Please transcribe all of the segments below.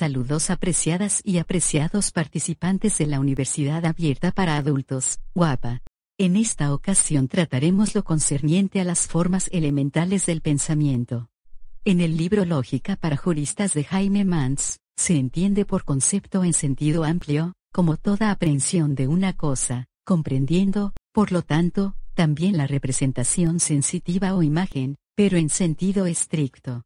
Saludos apreciadas y apreciados participantes de la Universidad Abierta para Adultos, guapa. En esta ocasión trataremos lo concerniente a las formas elementales del pensamiento. En el libro Lógica para Juristas de Jaime Mans, se entiende por concepto en sentido amplio, como toda aprehensión de una cosa, comprendiendo, por lo tanto, también la representación sensitiva o imagen, pero en sentido estricto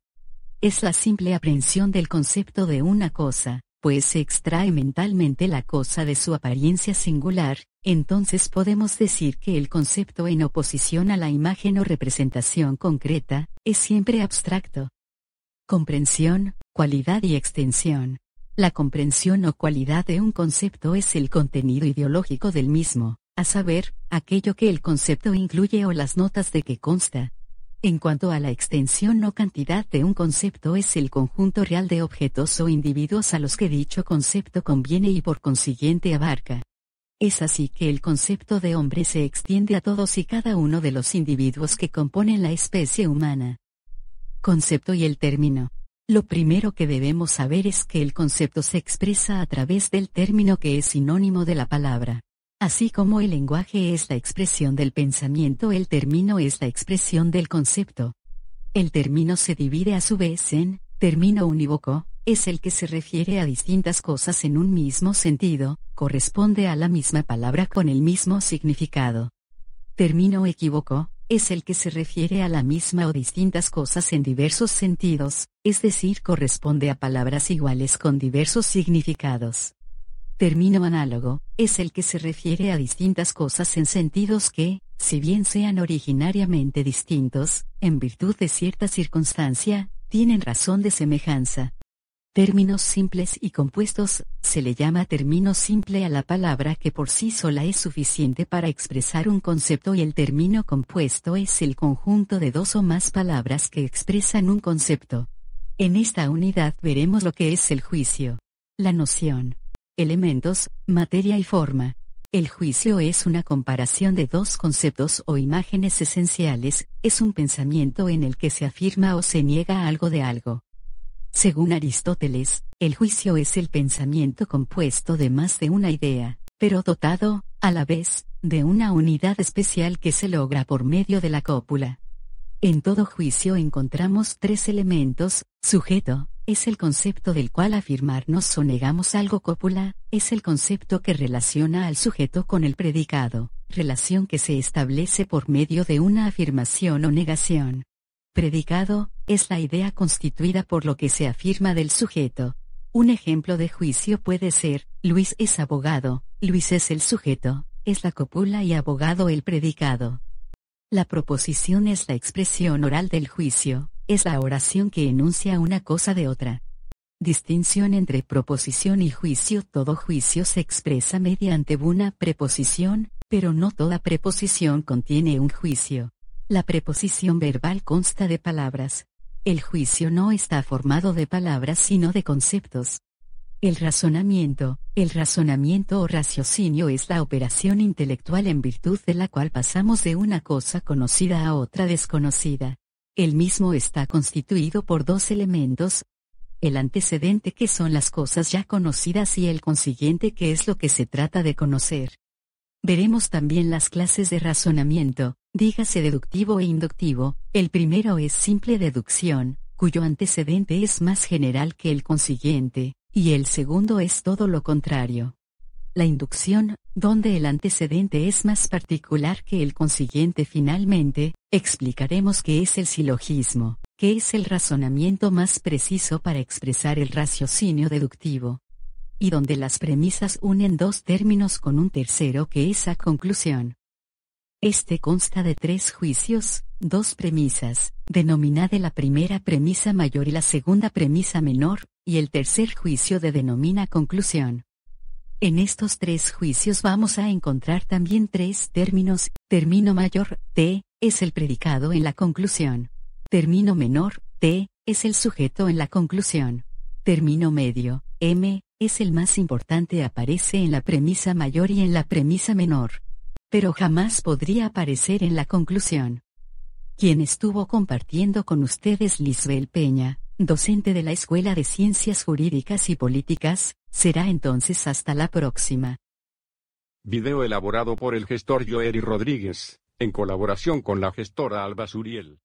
es la simple aprehensión del concepto de una cosa, pues se extrae mentalmente la cosa de su apariencia singular, entonces podemos decir que el concepto en oposición a la imagen o representación concreta, es siempre abstracto. Comprensión, cualidad y extensión. La comprensión o cualidad de un concepto es el contenido ideológico del mismo, a saber, aquello que el concepto incluye o las notas de que consta, en cuanto a la extensión o cantidad de un concepto es el conjunto real de objetos o individuos a los que dicho concepto conviene y por consiguiente abarca. Es así que el concepto de hombre se extiende a todos y cada uno de los individuos que componen la especie humana. Concepto y el término. Lo primero que debemos saber es que el concepto se expresa a través del término que es sinónimo de la palabra. Así como el lenguaje es la expresión del pensamiento, el término es la expresión del concepto. El término se divide a su vez en, término unívoco, es el que se refiere a distintas cosas en un mismo sentido, corresponde a la misma palabra con el mismo significado. Término equívoco, es el que se refiere a la misma o distintas cosas en diversos sentidos, es decir, corresponde a palabras iguales con diversos significados. Término análogo, es el que se refiere a distintas cosas en sentidos que, si bien sean originariamente distintos, en virtud de cierta circunstancia, tienen razón de semejanza. Términos simples y compuestos, se le llama término simple a la palabra que por sí sola es suficiente para expresar un concepto y el término compuesto es el conjunto de dos o más palabras que expresan un concepto. En esta unidad veremos lo que es el juicio. La noción elementos, materia y forma. El juicio es una comparación de dos conceptos o imágenes esenciales, es un pensamiento en el que se afirma o se niega algo de algo. Según Aristóteles, el juicio es el pensamiento compuesto de más de una idea, pero dotado, a la vez, de una unidad especial que se logra por medio de la cópula. En todo juicio encontramos tres elementos, sujeto, es el concepto del cual afirmarnos o negamos algo cópula, es el concepto que relaciona al sujeto con el predicado, relación que se establece por medio de una afirmación o negación. Predicado, es la idea constituida por lo que se afirma del sujeto. Un ejemplo de juicio puede ser, Luis es abogado, Luis es el sujeto, es la cópula y abogado el predicado. La proposición es la expresión oral del juicio, es la oración que enuncia una cosa de otra. Distinción entre proposición y juicio. Todo juicio se expresa mediante una preposición, pero no toda preposición contiene un juicio. La preposición verbal consta de palabras. El juicio no está formado de palabras sino de conceptos. El razonamiento, el razonamiento o raciocinio es la operación intelectual en virtud de la cual pasamos de una cosa conocida a otra desconocida. El mismo está constituido por dos elementos, el antecedente que son las cosas ya conocidas y el consiguiente que es lo que se trata de conocer. Veremos también las clases de razonamiento, dígase deductivo e inductivo, el primero es simple deducción, cuyo antecedente es más general que el consiguiente, y el segundo es todo lo contrario. La inducción, donde el antecedente es más particular que el consiguiente finalmente, explicaremos qué es el silogismo, que es el razonamiento más preciso para expresar el raciocinio deductivo. Y donde las premisas unen dos términos con un tercero que es a conclusión. Este consta de tres juicios, dos premisas, denominada la primera premisa mayor y la segunda premisa menor, y el tercer juicio de denomina conclusión. En estos tres juicios vamos a encontrar también tres términos. Término mayor, T, es el predicado en la conclusión. Término menor, T, es el sujeto en la conclusión. Término medio, M, es el más importante, aparece en la premisa mayor y en la premisa menor. Pero jamás podría aparecer en la conclusión. Quien estuvo compartiendo con ustedes Lisbel Peña docente de la Escuela de Ciencias Jurídicas y Políticas, será entonces hasta la próxima. Video elaborado por el gestor Joeri Rodríguez, en colaboración con la gestora Alba Suriel.